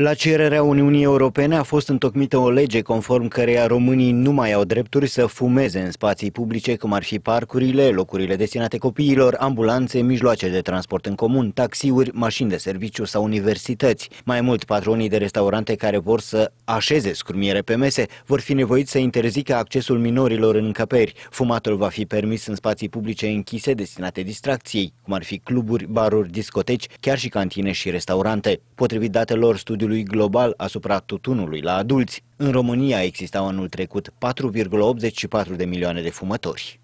La cererea Uniunii Europene a fost întocmită o lege conform căreia românii nu mai au drepturi să fumeze în spații publice, cum ar fi parcurile, locurile destinate copiilor, ambulanțe, mijloace de transport în comun, taxiuri, mașini de serviciu sau universități. Mai mult, patronii de restaurante care vor să așeze scrumiere pe mese vor fi nevoiți să interzică accesul minorilor în încăperi. Fumatul va fi permis în spații publice închise destinate distracției, cum ar fi cluburi, baruri, discoteci, chiar și cantine și restaurante. Potrivit datelor studiului impactului global asupra tutunului la adulți, în România existau anul trecut 4,84 de milioane de fumători.